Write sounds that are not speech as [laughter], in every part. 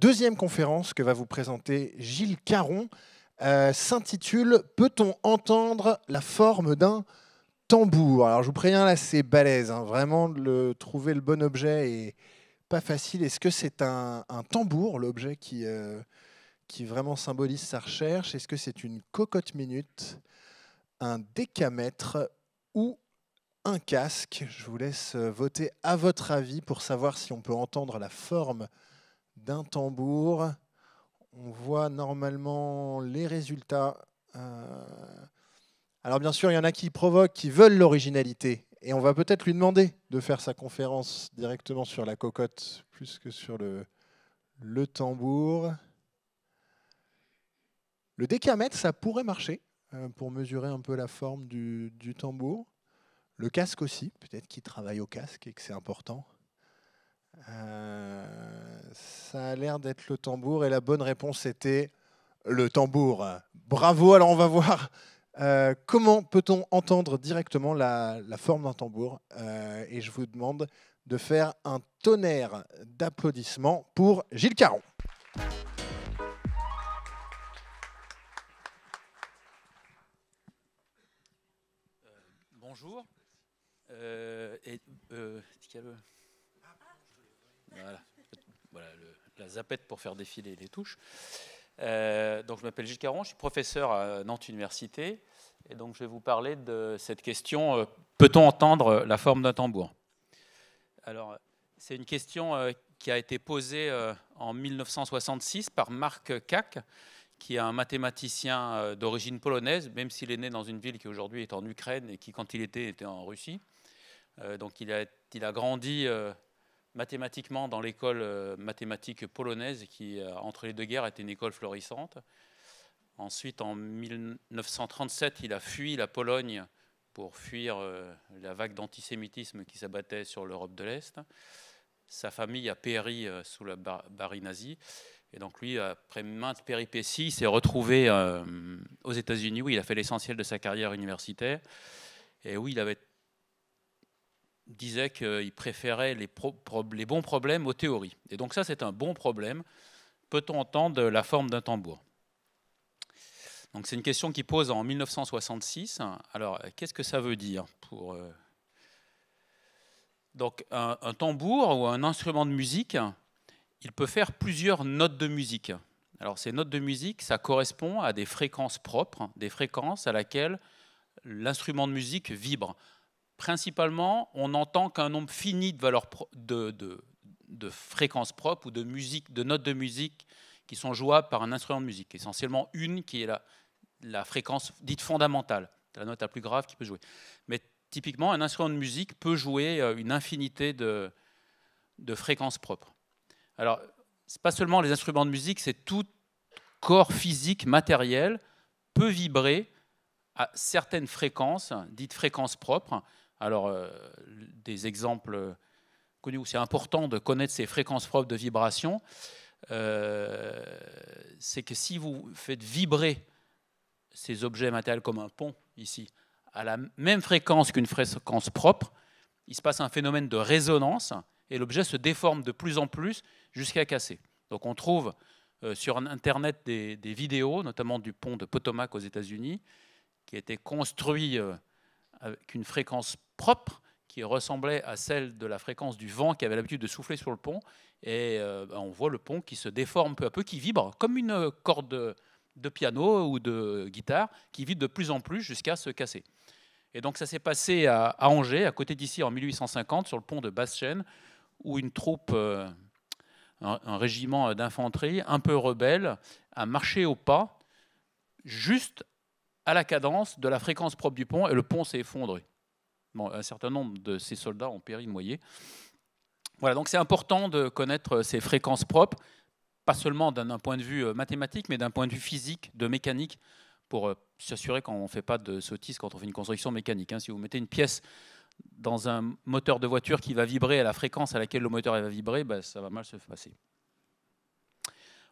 deuxième conférence que va vous présenter Gilles Caron euh, s'intitule Peut-on entendre la forme d'un tambour Alors je vous préviens, là c'est balèze, hein. vraiment le, trouver le bon objet est pas facile. Est-ce que c'est un, tambour, l'objet qui, euh, qui vraiment symbolise sa recherche Est-ce que c'est une cocotte minute, un décamètre ou un casque Je vous laisse euh, voter à votre avis pour savoir si on peut entendre la forme d'un tambour. On voit normalement les résultats. Euh, alors bien sûr, il y en a qui provoquent, qui veulent l'originalité. Et on va peut-être lui demander de faire sa conférence directement sur la cocotte, plus que sur le, tambour. Le décamètre, ça pourrait marcher euh, pour mesurer un peu la forme du, du tambour. Le casque aussi, peut-être qu'il travaille au casque et que c'est important. Euh, ça a l'air d'être le tambour. Et la bonne réponse était le tambour. Bravo, alors on va voir euh, comment peut-on entendre directement la, forme d'un tambour. Euh, et je vous demande de faire un tonnerre d'applaudissements pour Gilles Caron. Euh, bonjour. et, voilà voilà, la zapette pour faire défiler les touches. Euh, donc je m'appelle Gilles Caron, je suis professeur à Nantes Université, et donc je vais vous parler de cette question euh, peut-on entendre la forme d'un tambour Alors c'est une question euh, qui a été posée en 1966 par Marc Kac, qui est un mathématicien d'origine polonaise, même s'il est né dans une ville qui aujourd'hui est en Ukraine et qui, quand il était, était en Russie. donc il a, il a grandi mathématiquement dans l'école euh, mathématique polonaise qui, euh, entre les deux guerres, était une école florissante. Ensuite, en 1937, il a fui la Pologne pour fuir euh, la vague d'antisémitisme qui s'abattait sur l'Europe de l'Est. Sa famille a péri sous la barbarie nazie. Et donc lui, après maintes péripéties, s'est retrouvé aux États-Unis où il a fait l'essentiel de sa carrière universitaire et où il avait disait qu'il préférait les, bons problèmes aux théories. Et donc ça, c'est un bon problème. Peut-on entendre la forme d'un tambour Donc c'est une question qu'il pose en 1966. Alors, qu'est-ce que ça veut dire pour... Euh, donc un, un, tambour ou un instrument de musique, il peut faire plusieurs notes de musique. Alors ces notes de musique, ça correspond à des fréquences propres, des fréquences à laquelle l'instrument de musique vibre principalement, on n'entend qu'un nombre fini de, valeurs de, de, fréquences propres ou de, musique, de notes de musique qui sont jouables par un instrument de musique, essentiellement une qui est la, la fréquence dite fondamentale, la note la plus grave qui peut jouer. Mais typiquement, un instrument de musique peut jouer euh, une infinité de, de fréquences propres. Alors, ce n'est pas seulement les instruments de musique, c'est tout corps physique, matériel, peut vibrer à certaines fréquences, dites fréquences propres, alors, euh, des exemples connus où c'est important de connaître ces fréquences propres de vibration, euh, c'est que si vous faites vibrer ces objets matériels comme un pont ici, à la même fréquence qu'une fréquence propre, il se passe un phénomène de résonance et l'objet se déforme de plus en plus jusqu'à casser. Donc on trouve euh, sur Internet des, vidéos, notamment du pont de Potomac aux États-Unis, qui a été construit avec une fréquence propre qui ressemblait à celle de la fréquence du vent qui avait l'habitude de souffler sur le pont. Et euh, ben, on voit le pont qui se déforme peu à peu, qui vibre comme une corde de, piano ou de guitare, qui vibre de plus en plus jusqu'à se casser. Et donc ça s'est passé à, Angers, à côté d'ici, en 1850, sur le pont de basse où une troupe, euh, un régiment d'infanterie un peu rebelle, a marché au pas juste à la cadence de la fréquence propre du pont et le pont s'est effondré. un certain nombre de ces soldats ont péri noyés. Voilà, donc c'est important de connaître ces fréquences propres, pas seulement d'un point de vue euh, mathématique, mais d'un point de vue physique, de mécanique, pour euh, s'assurer qu'on ne fait pas de sottises quand on fait une construction mécanique. Hein. Si vous mettez une pièce dans un moteur de voiture qui va vibrer à la fréquence à laquelle le moteur va vibrer, ben, ça va mal se passer.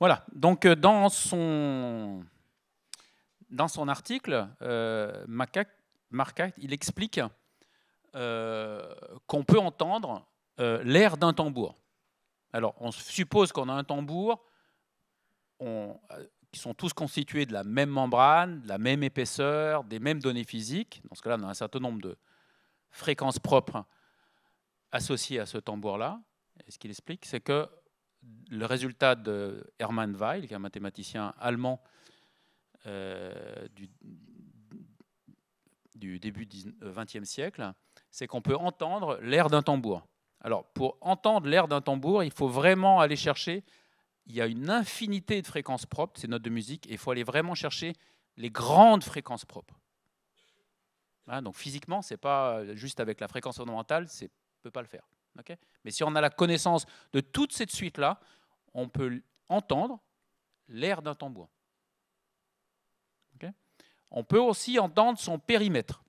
Voilà, donc euh, dans son dans son article, euh, il explique euh, qu'on peut entendre euh, l'air d'un tambour. Alors, on suppose qu'on a un tambour, euh, qui sont tous constitués de la même membrane, de la même épaisseur, des mêmes données physiques. Dans ce cas-là, on a un certain nombre de fréquences propres associées à ce tambour-là. ce qu'il explique, c'est que le résultat de Hermann Weil, qui est un mathématicien allemand euh, du, début du euh, XXe siècle, c'est qu'on peut entendre l'air d'un tambour. Alors, pour entendre l'air d'un tambour, il faut vraiment aller chercher. Il y a une infinité de fréquences propres, ces notes de musique, et il faut aller vraiment chercher les grandes fréquences propres. Hein, donc, physiquement, c'est pas juste avec la fréquence fondamentale on ne peut pas le faire. Mais si on a la connaissance de toute cette suite-là, on peut entendre l'air d'un tambour. On peut aussi entendre son périmètre.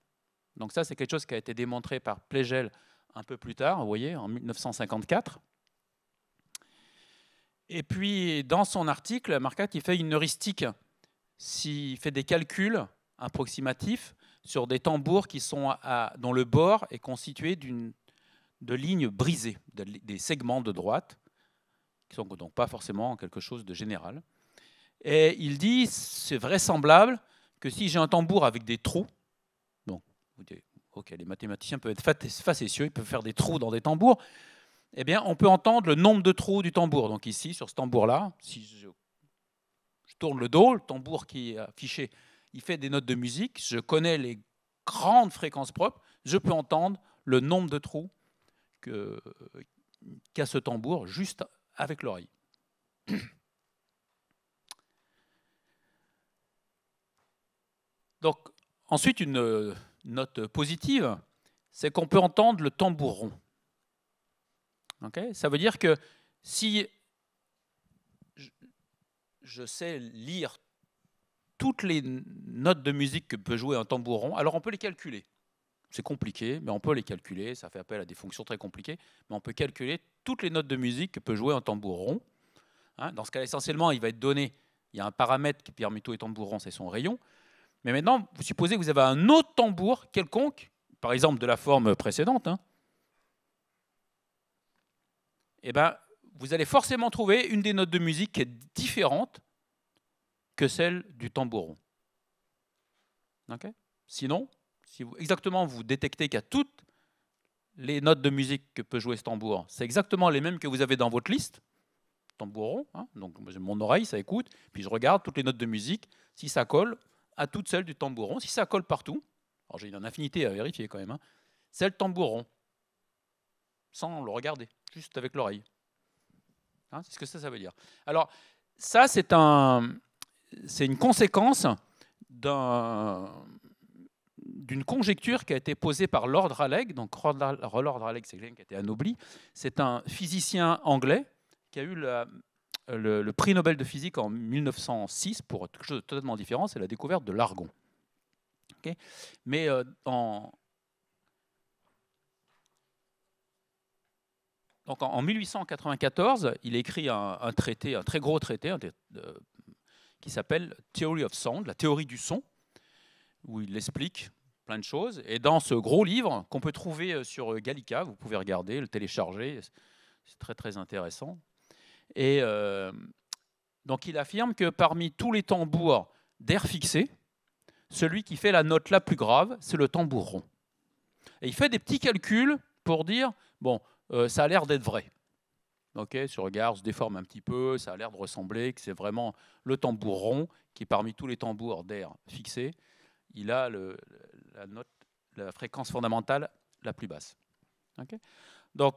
Donc ça, c'est quelque chose qui a été démontré par Plegel un peu plus tard, vous voyez, en 1954. Et puis, dans son article, Marcat, il fait une heuristique. S'il fait des calculs approximatifs sur des tambours qui sont dont le bord est constitué de lignes brisées, des segments de droite, qui sont donc pas forcément quelque chose de général. Et il dit, c'est vraisemblable que si j'ai un tambour avec des trous, bon, ok, les mathématiciens peuvent être facétieux, ils peuvent faire des trous dans des tambours, eh bien, on peut entendre le nombre de trous du tambour. Donc ici, sur ce tambour-là, si je, tourne le dos, le tambour qui est affiché, il fait des notes de musique, je connais les grandes fréquences propres, je peux entendre le nombre de trous qu'a ce tambour juste avec l'oreille. Donc, ensuite, une euh, note positive, c'est qu'on peut entendre le tambour rond. Ça veut dire que si je sais lire toutes les notes de musique que peut jouer un tambour alors on peut les calculer. C'est compliqué, mais on peut les calculer. Ça fait appel à des fonctions très compliquées, mais on peut calculer toutes les notes de musique que peut jouer un tambour rond. Hein, dans ce cas, essentiellement, il va être donné. Il y a un paramètre qui permet tous les tambours c'est son rayon. Mais maintenant, vous supposez que vous avez un autre tambour quelconque, par exemple de la forme précédente, hein. eh ben, vous allez forcément trouver une des notes de musique qui est différente que celle du tambouron. Sinon, si vous, exactement vous détectez a toutes les notes de musique que peut jouer ce tambour, c'est exactement les mêmes que vous avez dans votre liste, tambouron, hein, donc mon oreille, ça écoute, puis je regarde toutes les notes de musique, si ça colle, à toute celle du tambouron. Si ça colle partout, alors j'ai une infinité à vérifier quand même, hein, c'est le tambouron, sans le regarder, juste avec l'oreille. Hein, c'est ce que ça, ça veut dire. Alors, ça, c'est un, c'est une conséquence d'une conjecture qui a été posée par Lord Raleigh, Donc, Lord Raleigh, c'est quelqu'un qui a été anobli. C'est un physicien anglais qui a eu la le, prix Nobel de physique en 1906 pour quelque chose de totalement différent, c'est la découverte de l'argon. Mais euh, en, Donc en, 1894, il écrit un, traité, un très gros traité, qui s'appelle Theory of Sound, la théorie du son, où il explique plein de choses. Et dans ce gros livre qu'on peut trouver euh, sur Gallica, vous pouvez regarder, le télécharger, c'est très très intéressant. Et euh, donc il affirme que parmi tous les tambours d'air fixé, celui qui fait la note la plus grave, c'est le tambour rond. Et il fait des petits calculs pour dire, bon, euh, ça a l'air d'être vrai. Ok, ce regard se déforme un petit peu, ça a l'air de ressembler, que c'est vraiment le tambour rond qui, parmi tous les tambours d'air fixé, il a la note, la fréquence fondamentale la plus basse. Donc,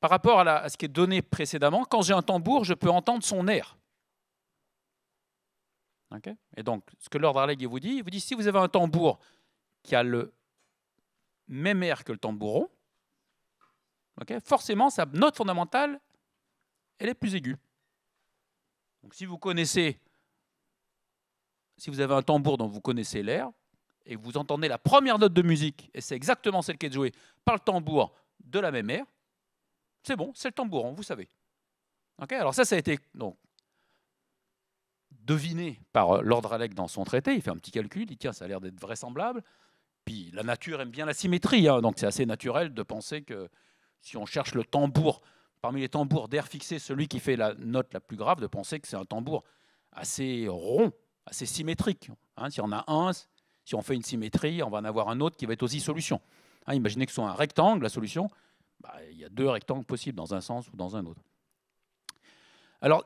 par rapport à, ce qui est donné précédemment, quand j'ai un tambour, je peux entendre son air. et donc, ce que Lord Arleigh vous dit, il vous dit si vous avez un tambour qui a le même air que le tambouron, forcément, sa note fondamentale, elle est plus aiguë. Donc, si vous connaissez, si vous avez un tambour dont vous connaissez l'air, et vous entendez la première note de musique, et c'est exactement celle qui est jouée par le tambour de la même air, c'est bon, c'est le tambour vous savez. Alors ça, ça a été donc, deviné par euh, Lord Alec dans son traité. Il fait un petit calcul, il dit tiens, ça a l'air d'être vraisemblable. Puis la nature aime bien la symétrie, hein, donc c'est assez naturel de penser que si on cherche le tambour, parmi les tambours d'air fixé, celui qui fait la note la plus grave, de penser que c'est un tambour assez rond, assez symétrique. Hein, si on a un, si on fait une symétrie, on va en avoir un autre qui va être aussi solution. Hein, imaginez que ce soit un rectangle, la solution, bah, il y a deux rectangles possibles dans un sens ou dans un autre. Alors,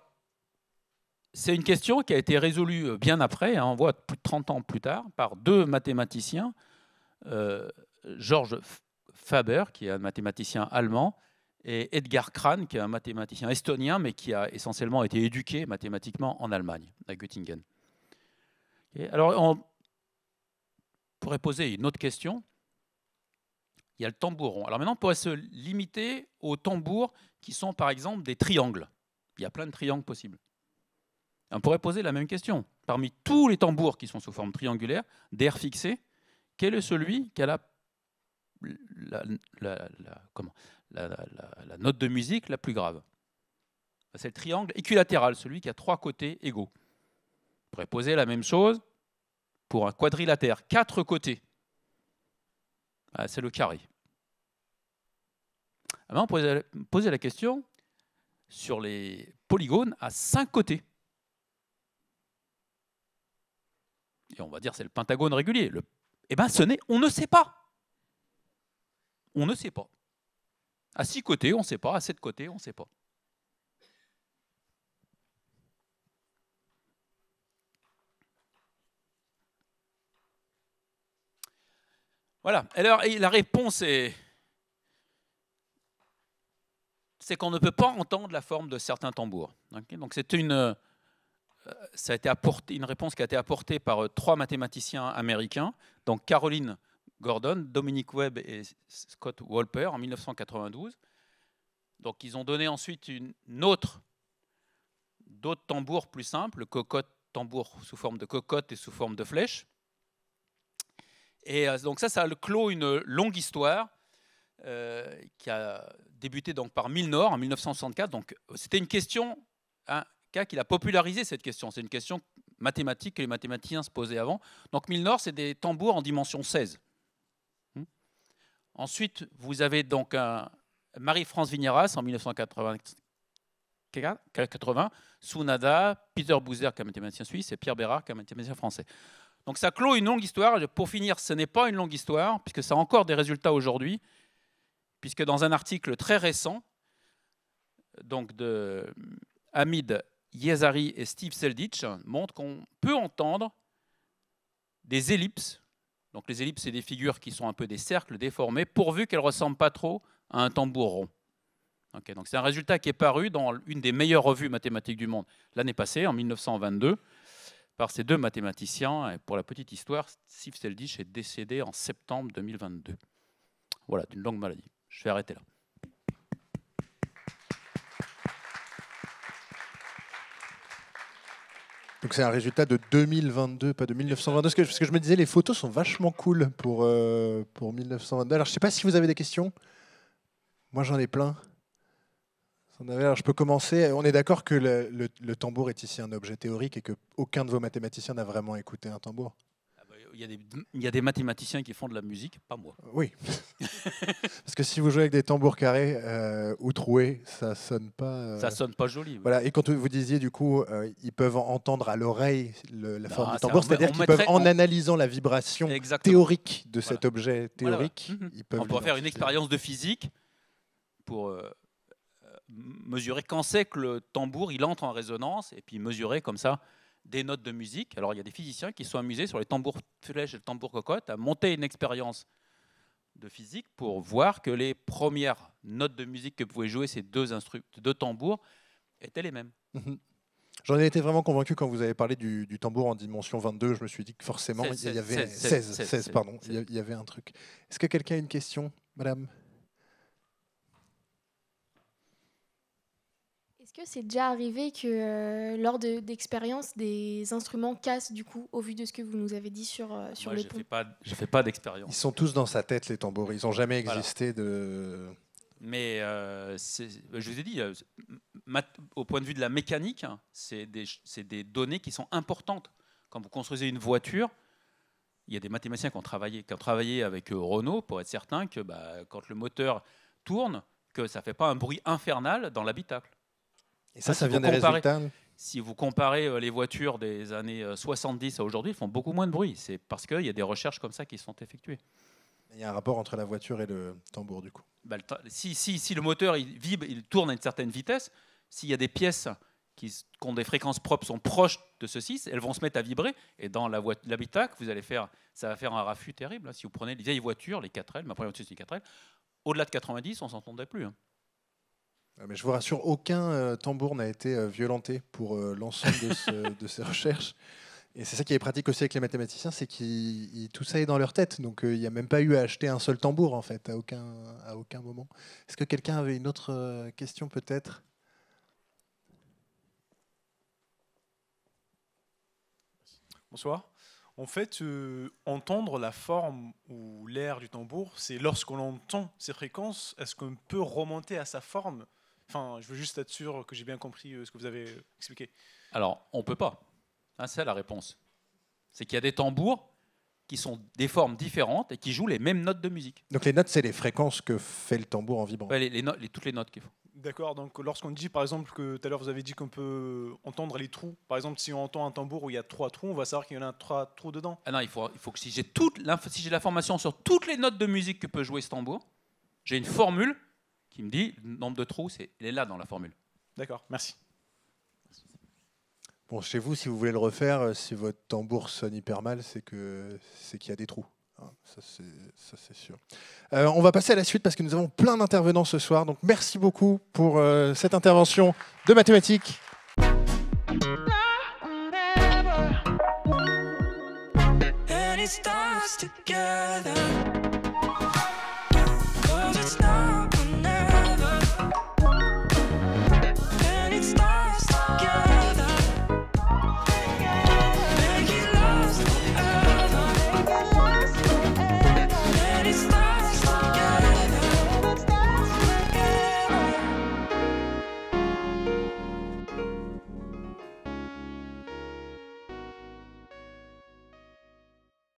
c'est une question qui a été résolue euh, bien après, hein, on voit plus de 30 ans plus tard, par deux mathématiciens, euh, Georges Faber, qui est un mathématicien allemand, et Edgar Kran, qui est un mathématicien estonien, mais qui a essentiellement été éduqué mathématiquement en Allemagne, à Göttingen. alors, on pourrait poser une autre question il y a le tambouron. Alors maintenant, on pourrait se limiter aux tambours qui sont par exemple des triangles. Il y a plein de triangles possibles. on pourrait poser la même question. Parmi tous les tambours qui sont sous forme triangulaire, d'air fixé, quel est celui qui a la, comment, la note de musique la plus grave ben, C'est le triangle équilatéral, celui qui a trois côtés égaux. On pourrait poser la même chose pour un quadrilatère, quatre côtés. Ah, c'est le carré. Maintenant, ah on poser la question sur les polygones à cinq côtés. Et on va dire c'est le pentagone régulier. Eh bien, ce n'est, on ne sait pas. On ne sait pas. À six côtés, on ne sait pas. À sept côtés, on ne sait pas. Voilà. Alors, la réponse est c'est qu'on ne peut pas entendre la forme de certains tambours. Donc c'est une, euh, ça a été une réponse qui a été apportée par euh, trois mathématiciens américains, donc Caroline Gordon, Dominique Webb et Scott Wolper en 1992. Donc ils ont donné ensuite une autre, d'autres tambours plus simples, cocotte tambour sous forme de cocotte et sous forme de flèche. Et euh, donc ça, ça clôt une longue histoire euh, qui a débuté donc par Milnor en 1964. Donc c'était une question, un cas qu'il a popularisé cette question. C'est une question mathématique que les mathématiciens se posaient avant. Donc Milnor, c'est des tambours en dimension 16. Hmm. Ensuite, vous avez donc Marie-France Vigneras en 1980, 80, Sunada, Peter Bouzer, qui est un mathématicien suisse, et Pierre Bérard, qui est un mathématicien français. Donc ça clôt une longue histoire. Pour finir, ce n'est pas une longue histoire, puisque ça a encore des résultats aujourd'hui, puisque dans un article très récent, donc de Hamid Yezari et Steve Selditch, montre qu'on peut entendre des ellipses. Donc les ellipses, c'est des figures qui sont un peu des cercles déformés, pourvu qu'elles ne ressemblent pas trop à un tambour rond. donc c'est un résultat qui est paru dans une des meilleures revues mathématiques du monde l'année passée, en 1922 par ces deux mathématiciens. Et pour la petite histoire, Sif Seldich est décédé en septembre 2022. Voilà, d'une longue maladie. Je vais arrêter là. Donc c'est un résultat de 2022, pas de 1922. Parce que, je me disais, les photos sont vachement cool pour, euh, pour 1922. Alors je ne sais pas si vous avez des questions. Moi j'en ai plein. Je peux commencer. On est d'accord que le, tambour est ici un objet théorique et que aucun de vos mathématiciens n'a vraiment écouté un tambour. Ah bah, il y, a des, mathématiciens qui font de la musique, pas moi. Oui. [laughs] Parce que si vous jouez avec des tambours carrés euh, ou troués, ça sonne pas. Euh, ça sonne pas joli. Voilà. Et quand vous disiez du coup, euh, ils peuvent entendre à l'oreille la forme du tambour, c'est-à-dire qu'ils peuvent, en analysant la vibration théorique de cet objet théorique, mhm. ils peuvent. On pourrait faire une expérience de physique pour mesurer quand c'est que le tambour il entre en résonance et puis mesurer comme ça des notes de musique. Alors il y a des physiciens qui sont amusés sur les tambours flèches et le tambour cocotte à monter une expérience de physique pour voir que les premières notes de musique que pouvaient jouer ces deux, deux tambours étaient les mêmes. Mhm. J'en ai été vraiment convaincu quand vous avez parlé du, tambour en dimension 22. Je me suis dit que forcément, il y avait 16, 16 pardon, il y avait un truc. Est-ce que quelqu'un a une question, madame c'est déjà arrivé que euh, lors d'expériences, des instruments cassent du coup, au vu de ce que vous nous avez dit sur, euh, sur Moi, le Je fais pas, d'expérience. Ils sont tous dans sa tête, les tambours. Ils n'ont jamais existé de... Mais euh, je vous ai dit, au point de vue de la mécanique, hein, c'est des, données qui sont importantes. Quand vous construisez une voiture, il y a des mathématiciens qui ont travaillé, qui ont travaillé avec Renault pour être certain que bah, quand le moteur tourne, que ça ne fait pas un bruit infernal dans l'habitacle. Et ça, ça, vient des résultats Si vous comparez euh, les voitures des années 70 euh, à aujourd'hui, elles font beaucoup moins de bruit. C'est parce qu'il y a des recherches comme ça qui sont effectuées. Il y a un rapport entre la voiture et le tambour, du coup. Bah, si, le moteur il vibre, il tourne à une certaine vitesse, s'il y a des pièces qui, ont des fréquences propres, sont proches de ceci, elles vont se mettre à vibrer. Et dans l'habitacle, vous allez faire, ça va faire un raffut terrible. Hein. Si vous prenez les vieilles voitures, les 4L, ma première voiture, c'est les 4L, au-delà de 90, on s'entendait plus. Hein. Mais je vous rassure, aucun euh, tambour n'a été euh, violenté pour euh, l'ensemble [laughs] de, ces recherches. Et c'est ça qui est pratique aussi avec les mathématiciens, c'est que tout ça est dans leur tête. Donc il n'y a même pas eu à acheter un seul tambour, en fait, à aucun, à aucun moment. Est-ce que quelqu'un avait une autre question, peut-être Bonsoir. En fait, entendre la forme ou l'air du tambour, c'est lorsqu'on entend ces fréquences, est-ce qu'on peut remonter à sa forme Enfin, je veux juste être sûr que j'ai bien compris euh, ce que vous avez euh, expliqué. Alors, on ne peut pas. Ah, c'est la réponse. C'est qu'il y a des tambours qui sont des formes différentes et qui jouent les mêmes notes de musique. Donc les notes, c'est les fréquences que fait le tambour en vibrant. les, les, toutes les notes qu'il faut. D'accord, donc lorsqu'on dit par exemple que tout à l'heure vous avez dit qu'on peut entendre les trous, par exemple si on entend un tambour où il y a trois trous, on va savoir qu'il y en a trois trous dedans. Ah non, il faut, il faut que si j'ai toute si j'ai la formation sur toutes les notes de musique que peut jouer ce tambour, j'ai une formule il me dit le nombre de trous, c'est, il est là dans la formule. D'accord, merci. Bon, chez vous, si vous voulez le refaire, euh, si votre tambour sonne hyper mal, c'est que c'est qu'il y a des trous. Hein. Ça, c'est sûr. Euh, on va passer à la suite parce que nous avons plein d'intervenants ce soir. Donc, merci beaucoup pour euh, cette intervention de mathématiques.